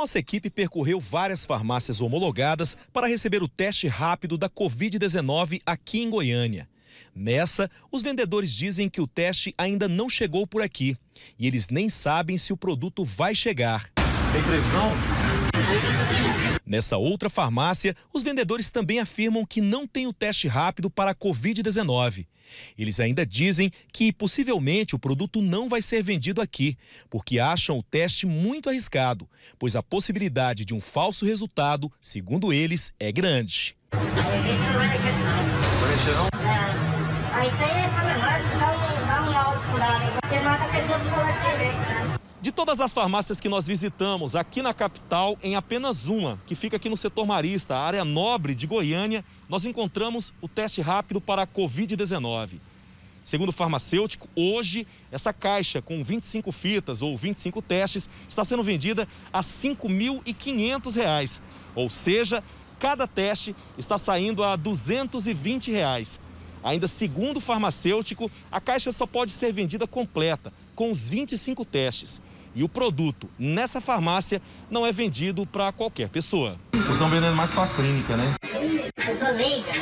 nossa equipe percorreu várias farmácias homologadas para receber o teste rápido da Covid-19 aqui em Goiânia. Nessa, os vendedores dizem que o teste ainda não chegou por aqui e eles nem sabem se o produto vai chegar. Tem previsão? Nessa outra farmácia, os vendedores também afirmam que não tem o teste rápido para a Covid-19. Eles ainda dizem que possivelmente o produto não vai ser vendido aqui, porque acham o teste muito arriscado, pois a possibilidade de um falso resultado, segundo eles, é grande. É, é Você mata a pessoa de todas as farmácias que nós visitamos aqui na capital, em apenas uma, que fica aqui no setor marista, a área nobre de Goiânia, nós encontramos o teste rápido para a Covid-19. Segundo o farmacêutico, hoje essa caixa com 25 fitas ou 25 testes está sendo vendida a R$ 5.500, ou seja, cada teste está saindo a R$ 220. Reais. Ainda segundo o farmacêutico, a caixa só pode ser vendida completa, com os 25 testes. E o produto nessa farmácia não é vendido para qualquer pessoa. Vocês estão vendendo mais para a clínica, né? Eu sou leiga.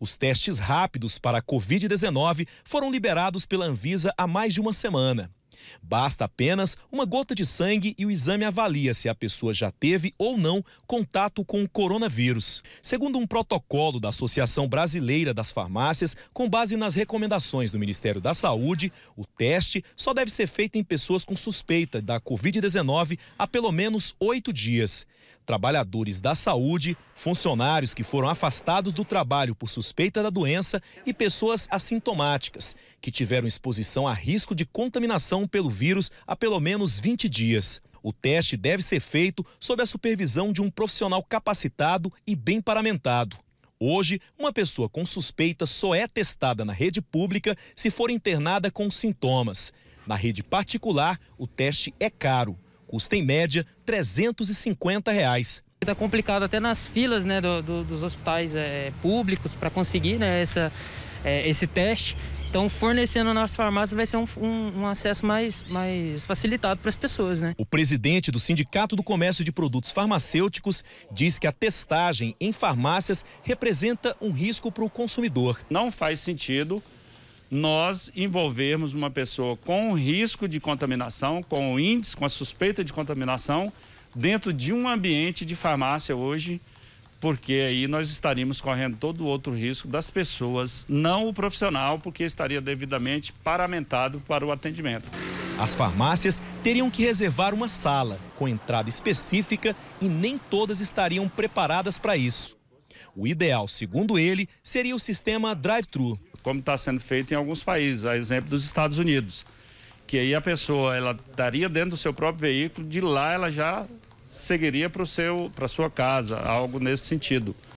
Os testes rápidos para a Covid-19 foram liberados pela Anvisa há mais de uma semana. Basta apenas uma gota de sangue e o exame avalia se a pessoa já teve ou não contato com o coronavírus. Segundo um protocolo da Associação Brasileira das Farmácias, com base nas recomendações do Ministério da Saúde, o teste só deve ser feito em pessoas com suspeita da Covid-19 há pelo menos oito dias. Trabalhadores da saúde, funcionários que foram afastados do trabalho por suspeita da doença e pessoas assintomáticas que tiveram exposição a risco de contaminação pelo vírus há pelo menos 20 dias. O teste deve ser feito sob a supervisão de um profissional capacitado e bem paramentado. Hoje, uma pessoa com suspeita só é testada na rede pública se for internada com sintomas. Na rede particular, o teste é caro, custa em média 350 reais. Está complicado até nas filas né, do, do, dos hospitais é, públicos para conseguir né, essa, é, esse teste. Então, fornecendo nas farmácias vai ser um, um, um acesso mais, mais facilitado para as pessoas, né? O presidente do Sindicato do Comércio de Produtos Farmacêuticos diz que a testagem em farmácias representa um risco para o consumidor. Não faz sentido nós envolvermos uma pessoa com risco de contaminação, com o índice, com a suspeita de contaminação, dentro de um ambiente de farmácia hoje porque aí nós estaríamos correndo todo outro risco das pessoas, não o profissional, porque estaria devidamente paramentado para o atendimento. As farmácias teriam que reservar uma sala com entrada específica e nem todas estariam preparadas para isso. O ideal, segundo ele, seria o sistema drive-thru. Como está sendo feito em alguns países, a exemplo dos Estados Unidos, que aí a pessoa ela estaria dentro do seu próprio veículo, de lá ela já seguiria para sua casa, algo nesse sentido.